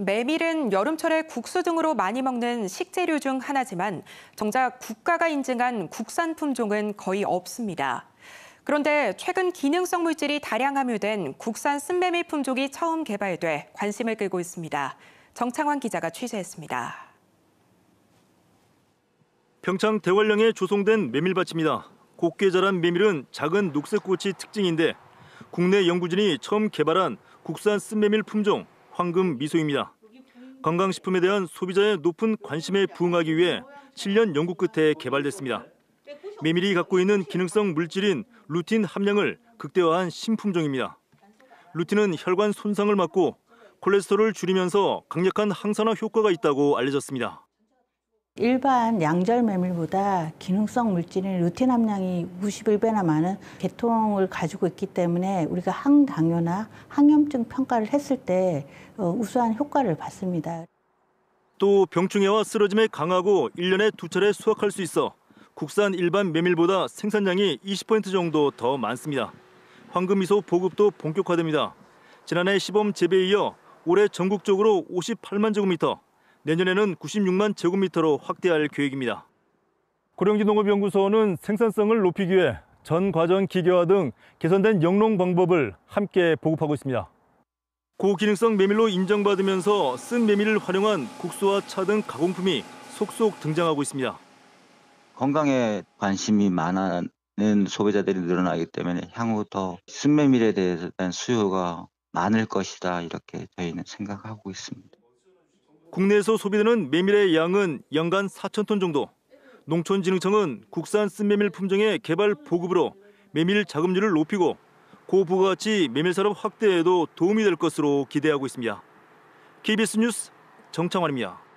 메밀은 여름철에 국수 등으로 많이 먹는 식재료 중 하나지만 정작 국가가 인증한 국산 품종은 거의 없습니다. 그런데 최근 기능성 물질이 다량 함유된 국산 쓴메밀 품종이 처음 개발돼 관심을 끌고 있습니다. 정창환 기자가 취재했습니다. 평창 대관령에 조성된 메밀밭입니다. 곱게 자란 메밀은 작은 녹색 꽃이 특징인데 국내 연구진이 처음 개발한 국산 쓴메밀 품종 황금 미소입니다. 건강식품에 대한 소비자의 높은 관심에 부응하기 위해 7년 연구 끝에 개발됐습니다. 메밀이 갖고 있는 기능성 물질인 루틴 함량을 극대화한 신품종입니다. 루틴은 혈관 손상을 막고 콜레스테롤을 줄이면서 강력한 항산화 효과가 있다고 알려졌습니다. 일반 양절 메밀보다 기능성 물질인 루틴 함량이 91배나 많은 개통을 가지고 있기 때문에 우리가 항당뇨나 항염증 평가를 했을 때 어, 우수한 효과를 봤습니다. 또 병충해와 쓰러짐에 강하고 1년에 두 차례 수확할 수 있어 국산 일반 메밀보다 생산량이 20% 정도 더 많습니다. 황금미소 보급도 본격화됩니다. 지난해 시범 재배에 이어 올해 전국적으로 58만 제곱미터, 내년에는 96만 제곱미터로 확대할 계획입니다. 고령지농업연구소는 생산성을 높이기 위해 전 과정 기계화 등 개선된 영농 방법을 함께 보급하고 있습니다. 고기능성 메밀로 인정받으면서 쓴 메밀을 활용한 국수와 차 등 가공품이 속속 등장하고 있습니다. 건강에 관심이 많은 소비자들이 늘어나기 때문에 향후 더 쓴메밀에 대한 수요가 많을 것이다 이렇게 저희는 생각하고 있습니다. 국내에서 소비되는 메밀의 양은 연간 4천 톤 정도. 농촌진흥청은 국산 쓴메밀 품종의 개발 보급으로 메밀 자금률을 높이고 고부가가치 메밀 산업 확대에도 도움이 될 것으로 기대하고 있습니다. KBS 뉴스 정창환입니다.